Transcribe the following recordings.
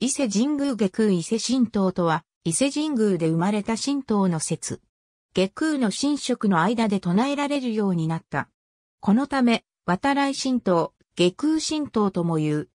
伊勢神宮下空伊勢神道とは、伊勢神宮で生まれた神道の説。下空の神職の間で唱えられるようになった。このため、渡来神道、下空神道とも言う。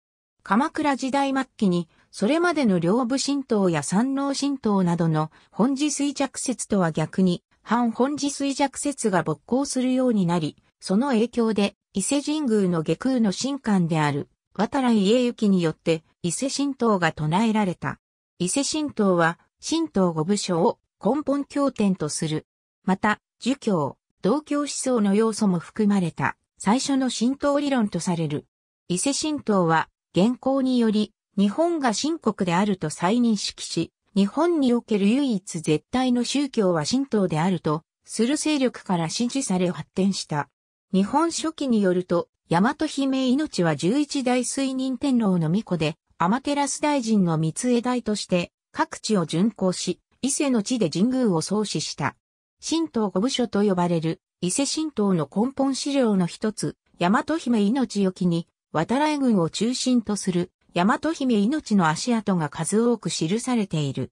鎌倉時代末期に、それまでの両部神道や三能神道などの本寺衰弱説とは逆に、反本寺衰弱説が勃興するようになり、その影響で伊勢神宮の下空の神官である渡来家行によって、伊勢神道が唱えられた。伊勢神道は、神道五部署を根本経典とする。また、儒教、道教思想の要素も含まれた、最初の神道理論とされる。伊勢神道は、現行により、日本が神国であると再認識し、日本における唯一絶対の宗教は神道であると、する勢力から支持され発展した。日本書紀によると、大和姫命は十一代水任天皇の御子で、天照大臣の三枝大として、各地を巡行し、伊勢の地で神宮を創始した。神道五部書と呼ばれる、伊勢神道の根本資料の一つ、大和姫命を機に、渡来軍を中心とする、大和姫命の足跡が数多く記されている。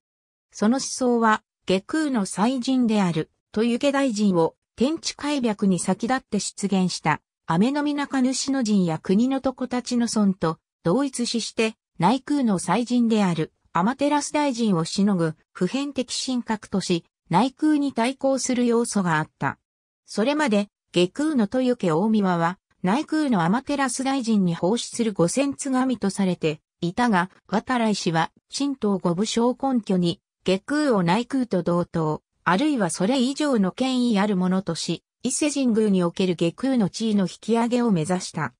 その思想は、下空の祭神である、とゆけ大臣を天地開闢に先立って出現した。アメノミナカヌシノ人や国のとこたちの村と同一視して内空の祭人であるアマテラス大臣をしのぐ普遍的神格とし内空に対抗する要素があった。それまで下空の豊家大宮は内空のアマテラス大臣に奉仕する五千津神とされていたが渡来氏は神道五部将根拠に下空を内空と同等あるいはそれ以上の権威あるものとし伊勢神宮における下空の地位の引き上げを目指した。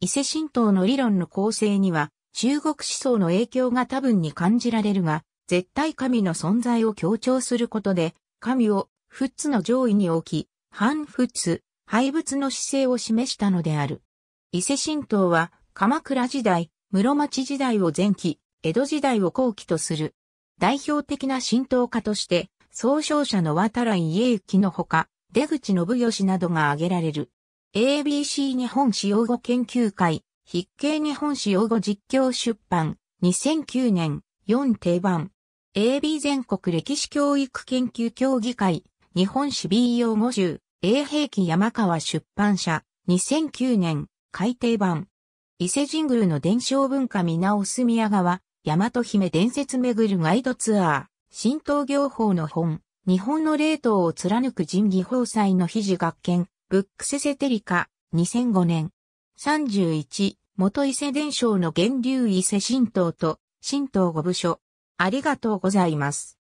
伊勢神道の理論の構成には、中国思想の影響が多分に感じられるが、絶対神の存在を強調することで、神を仏の上位に置き、反仏、廃仏の姿勢を示したのである。伊勢神道は、鎌倉時代、室町時代を前期、江戸時代を後期とする。代表的な神道家として、創傷者の渡来家行のほか、出口信義などが挙げられる。ABC 日本使用語研究会、筆記日本使用語実況出版、2009年、4定番。AB 全国歴史教育研究協議会、日本史 B 用語集、A 兵器山川出版社、2009年、改定版。伊勢神宮の伝承文化見直す宮川、大和姫伝説巡るガイドツアー、新東行法の本、日本の霊凍を貫く人技法祭の肘事学研、ブックセセテリカ、2005年。31、元伊勢伝承の源流伊勢神道と、神道五部署。ありがとうございます。